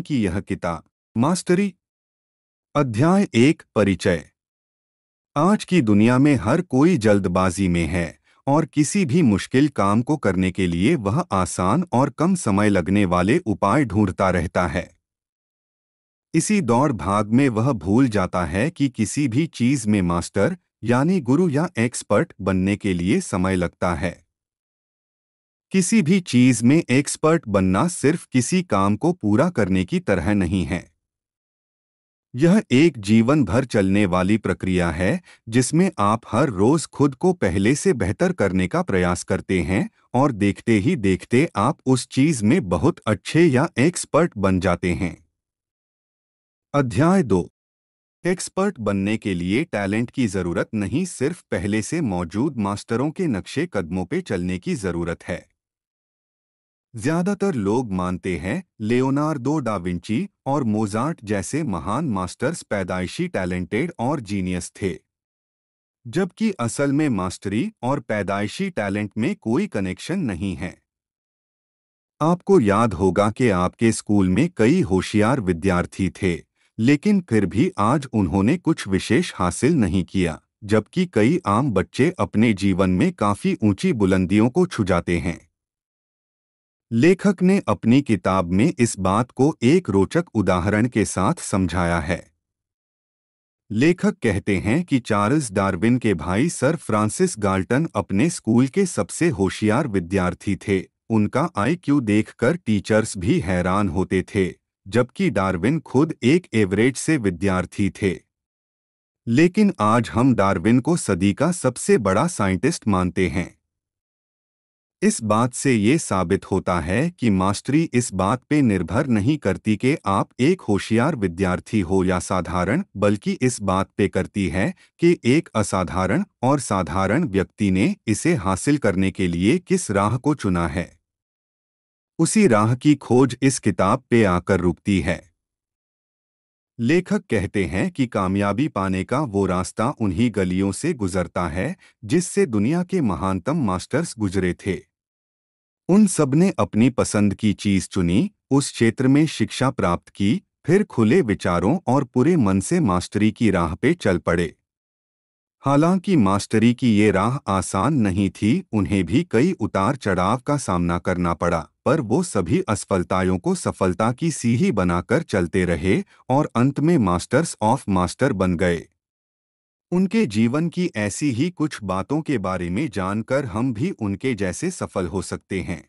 की यह किताब मास्टरी अध्याय एक परिचय आज की दुनिया में हर कोई जल्दबाजी में है और किसी भी मुश्किल काम को करने के लिए वह आसान और कम समय लगने वाले उपाय ढूंढता रहता है इसी दौड़ भाग में वह भूल जाता है कि किसी भी चीज में मास्टर यानी गुरु या एक्सपर्ट बनने के लिए समय लगता है किसी भी चीज में एक्सपर्ट बनना सिर्फ किसी काम को पूरा करने की तरह नहीं है यह एक जीवन भर चलने वाली प्रक्रिया है जिसमें आप हर रोज खुद को पहले से बेहतर करने का प्रयास करते हैं और देखते ही देखते आप उस चीज में बहुत अच्छे या एक्सपर्ट बन जाते हैं अध्याय दो एक्सपर्ट बनने के लिए टैलेंट की ज़रूरत नहीं सिर्फ पहले से मौजूद मास्टरों के नक्शे कदमों पे चलने की ज़रूरत है ज्यादातर लोग मानते हैं लियोनार्डो डाविंची और मोजार्ट जैसे महान मास्टर्स पैदाइशी टैलेंटेड और जीनियस थे जबकि असल में मास्टरी और पैदाइशी टैलेंट में कोई कनेक्शन नहीं है आपको याद होगा कि आपके स्कूल में कई होशियार विद्यार्थी थे लेकिन फिर भी आज उन्होंने कुछ विशेष हासिल नहीं किया जबकि कई आम बच्चे अपने जीवन में काफ़ी ऊंची बुलंदियों को छुजाते हैं लेखक ने अपनी किताब में इस बात को एक रोचक उदाहरण के साथ समझाया है लेखक कहते हैं कि चार्ल्स डार्विन के भाई सर फ्रांसिस गाल्टन अपने स्कूल के सबसे होशियार विद्यार्थी थे उनका आईक्यू देखकर टीचर्स भी हैरान होते थे जबकि डार्विन खुद एक एवरेज से विद्यार्थी थे लेकिन आज हम डार्विन को सदी का सबसे बड़ा साइंटिस्ट मानते हैं इस बात से ये साबित होता है कि मास्टरी इस बात पे निर्भर नहीं करती कि आप एक होशियार विद्यार्थी हो या साधारण बल्कि इस बात पे करती है कि एक असाधारण और साधारण व्यक्ति ने इसे हासिल करने के लिए किस राह को चुना है उसी राह की खोज इस किताब पे आकर रुकती है लेखक कहते हैं कि कामयाबी पाने का वो रास्ता उन्हीं गलियों से गुजरता है जिससे दुनिया के महानतम मास्टर्स गुजरे थे उन सबने अपनी पसंद की चीज चुनी उस क्षेत्र में शिक्षा प्राप्त की फिर खुले विचारों और पूरे मन से मास्टरी की राह पे चल पड़े हालांकि मास्टरी की ये राह आसान नहीं थी उन्हें भी कई उतार चढ़ाव का सामना करना पड़ा पर वो सभी असफलताओं को सफलता की सीढ़ी बनाकर चलते रहे और अंत में मास्टर्स ऑफ मास्टर बन गए उनके जीवन की ऐसी ही कुछ बातों के बारे में जानकर हम भी उनके जैसे सफल हो सकते हैं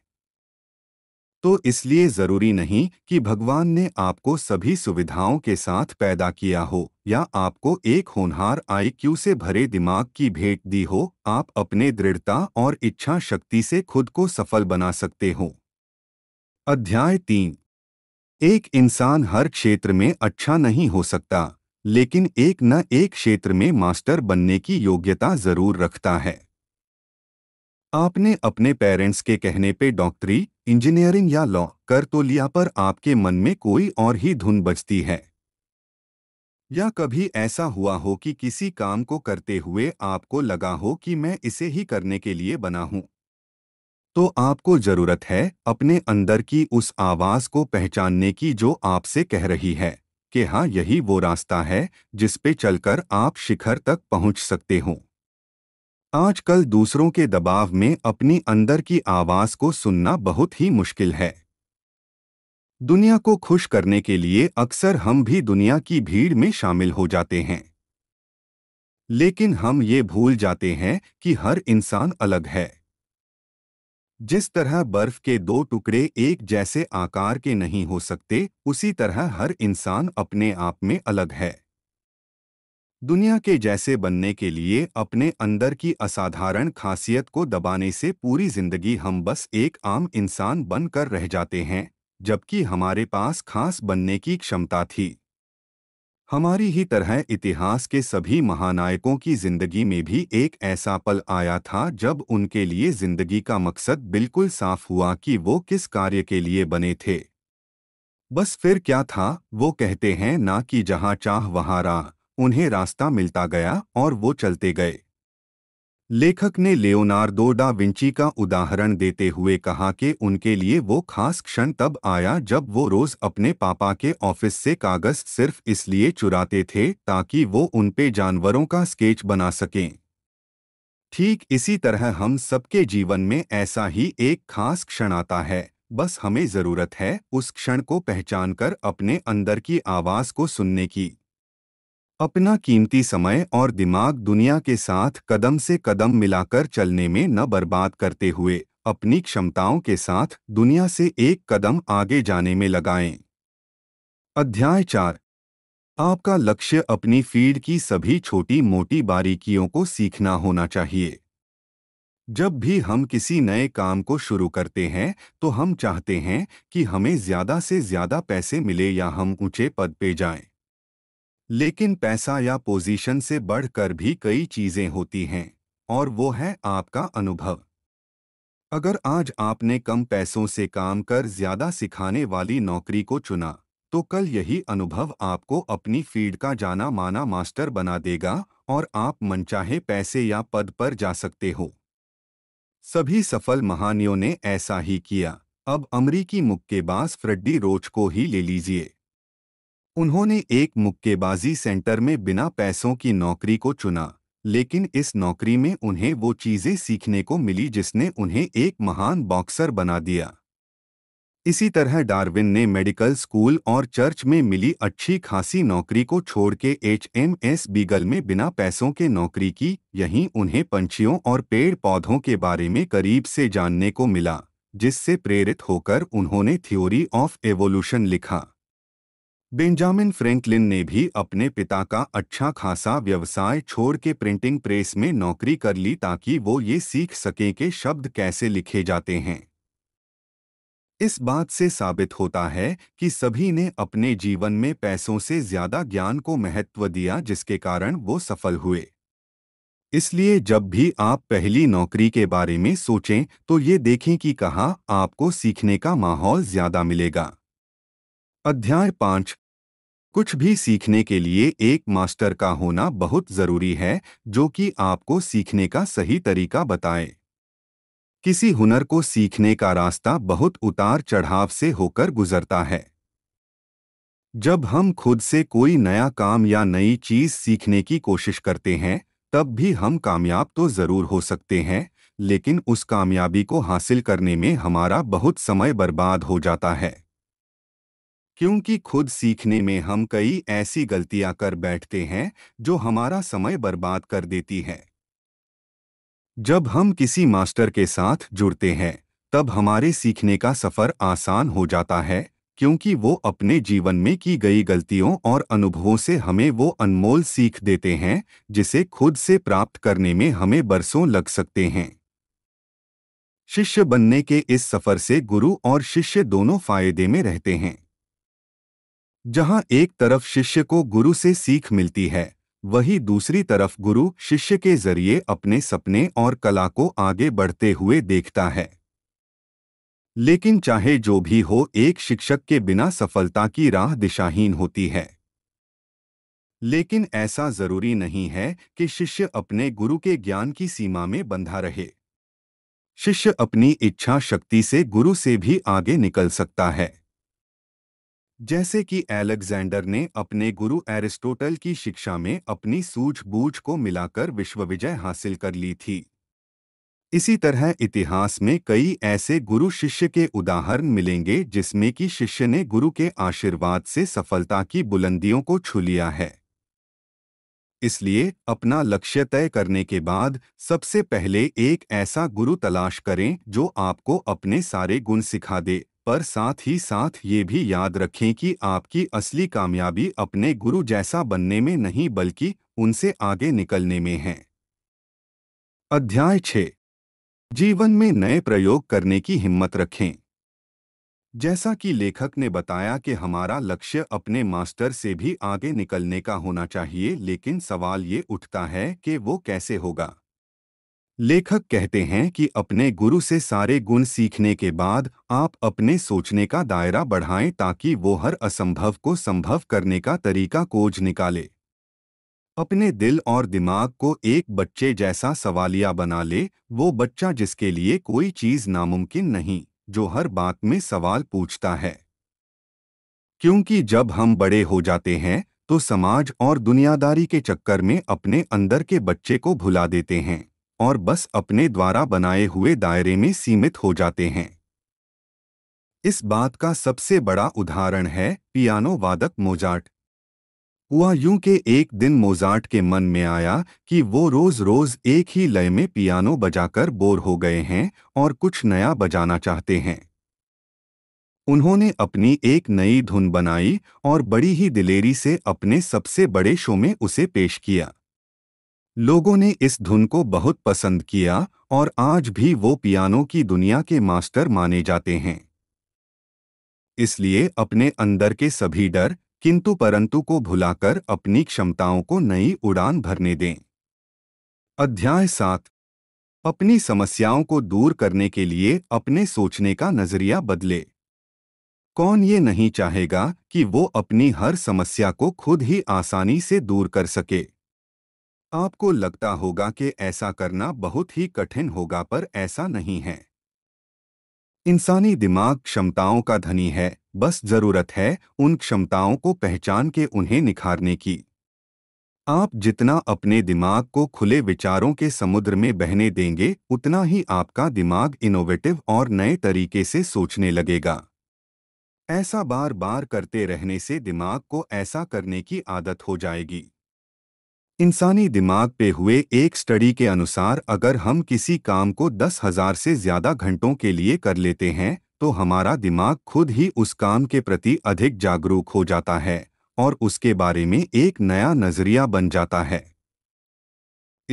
तो इसलिए जरूरी नहीं कि भगवान ने आपको सभी सुविधाओं के साथ पैदा किया हो या आपको एक होनहार आईक्यू से भरे दिमाग की भेंट दी हो आप अपने दृढ़ता और इच्छा शक्ति से खुद को सफल बना सकते हो अध्याय तीन एक इंसान हर क्षेत्र में अच्छा नहीं हो सकता लेकिन एक न एक क्षेत्र में मास्टर बनने की योग्यता जरूर रखता है आपने अपने पेरेंट्स के कहने पे डॉक्टरी इंजीनियरिंग या लॉ कर तो लिया पर आपके मन में कोई और ही धुन बजती है या कभी ऐसा हुआ हो कि किसी काम को करते हुए आपको लगा हो कि मैं इसे ही करने के लिए बना हूं तो आपको जरूरत है अपने अंदर की उस आवाज को पहचानने की जो आपसे कह रही है कि हाँ यही वो रास्ता है जिस पे चलकर आप शिखर तक पहुंच सकते हो आजकल दूसरों के दबाव में अपनी अंदर की आवाज को सुनना बहुत ही मुश्किल है दुनिया को खुश करने के लिए अक्सर हम भी दुनिया की भीड़ में शामिल हो जाते हैं लेकिन हम ये भूल जाते हैं कि हर इंसान अलग है जिस तरह बर्फ के दो टुकड़े एक जैसे आकार के नहीं हो सकते उसी तरह हर इंसान अपने आप में अलग है दुनिया के जैसे बनने के लिए अपने अंदर की असाधारण खासियत को दबाने से पूरी जिंदगी हम बस एक आम इंसान बनकर रह जाते हैं जबकि हमारे पास खास बनने की क्षमता थी हमारी ही तरह इतिहास के सभी महानायकों की जिंदगी में भी एक ऐसा पल आया था जब उनके लिए जिंदगी का मकसद बिल्कुल साफ हुआ कि वो किस कार्य के लिए बने थे बस फिर क्या था वो कहते हैं ना कि जहाँ चाह वहाँ राह उन्हें रास्ता मिलता गया और वो चलते गए लेखक ने लियोनार्डो डा विंची का उदाहरण देते हुए कहा कि उनके लिए वो खास क्षण तब आया जब वो रोज अपने पापा के ऑफिस से कागज सिर्फ इसलिए चुराते थे ताकि वो उनपे जानवरों का स्केच बना सकें ठीक इसी तरह हम सबके जीवन में ऐसा ही एक खास क्षण आता है बस हमें ज़रूरत है उस क्षण को पहचान कर अपने अंदर की आवाज़ को सुनने की अपना कीमती समय और दिमाग दुनिया के साथ कदम से कदम मिलाकर चलने में न बर्बाद करते हुए अपनी क्षमताओं के साथ दुनिया से एक कदम आगे जाने में लगाएं। अध्याय चार आपका लक्ष्य अपनी फील्ड की सभी छोटी मोटी बारीकियों को सीखना होना चाहिए जब भी हम किसी नए काम को शुरू करते हैं तो हम चाहते हैं कि हमें ज़्यादा से ज़्यादा पैसे मिले या हम ऊंचे पद पे जाएं। लेकिन पैसा या पोजीशन से बढ़कर भी कई चीज़ें होती हैं और वो है आपका अनुभव अगर आज आपने कम पैसों से काम कर ज़्यादा सिखाने वाली नौकरी को चुना तो कल यही अनुभव आपको अपनी फील्ड का जाना माना मास्टर बना देगा और आप मनचाहे पैसे या पद पर जा सकते हो सभी सफल महानियों ने ऐसा ही किया अब अमरीकी मुक्केबाज फ्रेड्डी रोच को ही ले लीजिए उन्होंने एक मुक्केबाजी सेंटर में बिना पैसों की नौकरी को चुना लेकिन इस नौकरी में उन्हें वो चीज़ें सीखने को मिली जिसने उन्हें एक महान बॉक्सर बना दिया इसी तरह डार्विन ने मेडिकल स्कूल और चर्च में मिली अच्छी खासी नौकरी को छोड़ के एच एम एस बीगल में बिना पैसों के नौकरी की यहीं उन्हें पंछियों और पेड़ पौधों के बारे में करीब से जानने को मिला जिससे प्रेरित होकर उन्होंने थ्योरी ऑफ एवोल्यूशन लिखा बेंजामिन फ्रैंकलिन ने भी अपने पिता का अच्छा खासा व्यवसाय छोड़ के प्रिंटिंग प्रेस में नौकरी कर ली ताकि वो ये सीख सकें कि शब्द कैसे लिखे जाते हैं इस बात से साबित होता है कि सभी ने अपने जीवन में पैसों से ज्यादा ज्ञान को महत्व दिया जिसके कारण वो सफल हुए इसलिए जब भी आप पहली नौकरी के बारे में सोचें तो ये देखें कि कहाँ आपको सीखने का माहौल ज्यादा मिलेगा अध्याय पाँच कुछ भी सीखने के लिए एक मास्टर का होना बहुत ज़रूरी है जो कि आपको सीखने का सही तरीका बताए किसी हुनर को सीखने का रास्ता बहुत उतार चढ़ाव से होकर गुजरता है जब हम खुद से कोई नया काम या नई चीज़ सीखने की कोशिश करते हैं तब भी हम कामयाब तो ज़रूर हो सकते हैं लेकिन उस कामयाबी को हासिल करने में हमारा बहुत समय बर्बाद हो जाता है क्योंकि खुद सीखने में हम कई ऐसी गलतियां कर बैठते हैं जो हमारा समय बर्बाद कर देती हैं जब हम किसी मास्टर के साथ जुड़ते हैं तब हमारे सीखने का सफ़र आसान हो जाता है क्योंकि वो अपने जीवन में की गई गलतियों और अनुभवों से हमें वो अनमोल सीख देते हैं जिसे खुद से प्राप्त करने में हमें बरसों लग सकते हैं शिष्य बनने के इस सफ़र से गुरु और शिष्य दोनों फायदे में रहते हैं जहां एक तरफ शिष्य को गुरु से सीख मिलती है वहीं दूसरी तरफ गुरु शिष्य के जरिए अपने सपने और कला को आगे बढ़ते हुए देखता है लेकिन चाहे जो भी हो एक शिक्षक के बिना सफलता की राह दिशाहीन होती है लेकिन ऐसा जरूरी नहीं है कि शिष्य अपने गुरु के ज्ञान की सीमा में बंधा रहे शिष्य अपनी इच्छा शक्ति से गुरु से भी आगे निकल सकता है जैसे कि एलेक्जेंडर ने अपने गुरु एरिस्टोटल की शिक्षा में अपनी सूझबूझ को मिलाकर विश्वविजय हासिल कर ली थी इसी तरह इतिहास में कई ऐसे गुरु शिष्य के उदाहरण मिलेंगे जिसमें कि शिष्य ने गुरु के आशीर्वाद से सफलता की बुलंदियों को छू लिया है इसलिए अपना लक्ष्य तय करने के बाद सबसे पहले एक ऐसा गुरु तलाश करें जो आपको अपने सारे गुण सिखा दे पर साथ ही साथ ये भी याद रखें कि आपकी असली कामयाबी अपने गुरु जैसा बनने में नहीं बल्कि उनसे आगे निकलने में है अध्याय छः जीवन में नए प्रयोग करने की हिम्मत रखें जैसा कि लेखक ने बताया कि हमारा लक्ष्य अपने मास्टर से भी आगे निकलने का होना चाहिए लेकिन सवाल ये उठता है कि वो कैसे होगा लेखक कहते हैं कि अपने गुरु से सारे गुण सीखने के बाद आप अपने सोचने का दायरा बढ़ाएं ताकि वो हर असंभव को संभव करने का तरीका कोज निकाले अपने दिल और दिमाग को एक बच्चे जैसा सवालिया बना ले वो बच्चा जिसके लिए कोई चीज़ नामुमकिन नहीं जो हर बात में सवाल पूछता है क्योंकि जब हम बड़े हो जाते हैं तो समाज और दुनियादारी के चक्कर में अपने अंदर के बच्चे को भुला देते हैं और बस अपने द्वारा बनाए हुए दायरे में सीमित हो जाते हैं इस बात का सबसे बड़ा उदाहरण है पियानो वादक मोजार्ट हुआ यूं के एक दिन मोजार्ट के मन में आया कि वो रोज रोज एक ही लय में पियानो बजाकर बोर हो गए हैं और कुछ नया बजाना चाहते हैं उन्होंने अपनी एक नई धुन बनाई और बड़ी ही दिलेरी से अपने सबसे बड़े शो में उसे पेश किया लोगों ने इस धुन को बहुत पसंद किया और आज भी वो पियानो की दुनिया के मास्टर माने जाते हैं इसलिए अपने अंदर के सभी डर किंतु परंतु को भुलाकर अपनी क्षमताओं को नई उड़ान भरने दें अध्याय सात अपनी समस्याओं को दूर करने के लिए अपने सोचने का नजरिया बदले कौन ये नहीं चाहेगा कि वो अपनी हर समस्या को खुद ही आसानी से दूर कर सके आपको लगता होगा कि ऐसा करना बहुत ही कठिन होगा पर ऐसा नहीं है इंसानी दिमाग क्षमताओं का धनी है बस जरूरत है उन क्षमताओं को पहचान के उन्हें निखारने की आप जितना अपने दिमाग को खुले विचारों के समुद्र में बहने देंगे उतना ही आपका दिमाग इनोवेटिव और नए तरीके से सोचने लगेगा ऐसा बार बार करते रहने से दिमाग को ऐसा करने की आदत हो जाएगी इंसानी दिमाग पे हुए एक स्टडी के अनुसार अगर हम किसी काम को दस हजार से ज्यादा घंटों के लिए कर लेते हैं तो हमारा दिमाग खुद ही उस काम के प्रति अधिक जागरूक हो जाता है और उसके बारे में एक नया नजरिया बन जाता है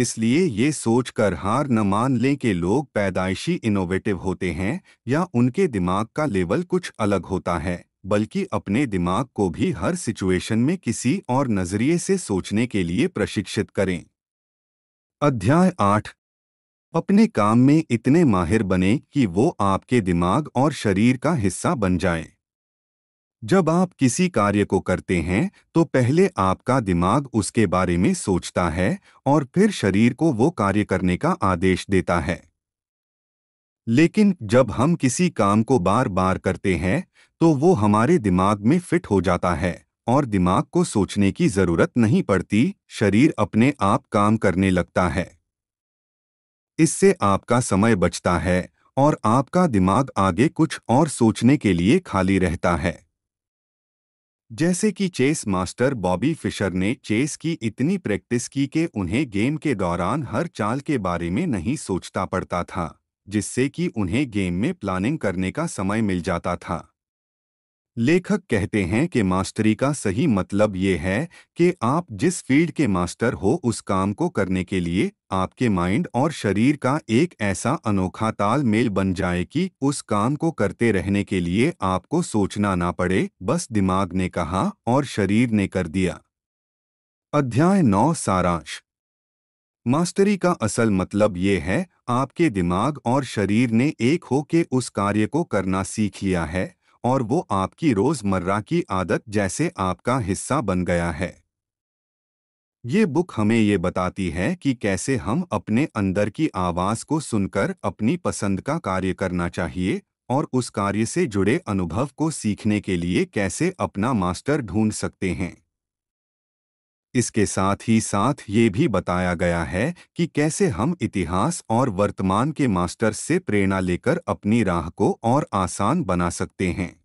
इसलिए ये सोचकर हार न मान लें कि लोग पैदाइशी इनोवेटिव होते हैं या उनके दिमाग का लेवल कुछ अलग होता है बल्कि अपने दिमाग को भी हर सिचुएशन में किसी और नजरिए से सोचने के लिए प्रशिक्षित करें अध्याय आठ अपने काम में इतने माहिर बने कि वो आपके दिमाग और शरीर का हिस्सा बन जाए जब आप किसी कार्य को करते हैं तो पहले आपका दिमाग उसके बारे में सोचता है और फिर शरीर को वो कार्य करने का आदेश देता है लेकिन जब हम किसी काम को बार बार करते हैं तो वो हमारे दिमाग में फिट हो जाता है और दिमाग को सोचने की जरूरत नहीं पड़ती शरीर अपने आप काम करने लगता है इससे आपका समय बचता है और आपका दिमाग आगे कुछ और सोचने के लिए खाली रहता है जैसे कि चेस मास्टर बॉबी फिशर ने चेस की इतनी प्रैक्टिस की कि उन्हें गेम के दौरान हर चाल के बारे में नहीं सोचता पड़ता था जिससे कि उन्हें गेम में प्लानिंग करने का समय मिल जाता था लेखक कहते हैं कि मास्टरी का सही मतलब ये है कि आप जिस फील्ड के मास्टर हो उस काम को करने के लिए आपके माइंड और शरीर का एक ऐसा अनोखा तालमेल बन जाए कि उस काम को करते रहने के लिए आपको सोचना ना पड़े बस दिमाग ने कहा और शरीर ने कर दिया अध्याय नौ सारांश मास्टरी का असल मतलब ये है आपके दिमाग और शरीर ने एक हो के उस कार्य को करना सीख लिया है और वो आपकी रोज़मर्रा की आदत जैसे आपका हिस्सा बन गया है ये बुक हमें ये बताती है कि कैसे हम अपने अंदर की आवाज़ को सुनकर अपनी पसंद का कार्य करना चाहिए और उस कार्य से जुड़े अनुभव को सीखने के लिए कैसे अपना मास्टर ढूंढ सकते हैं इसके साथ ही साथ ये भी बताया गया है कि कैसे हम इतिहास और वर्तमान के मास्टर से प्रेरणा लेकर अपनी राह को और आसान बना सकते हैं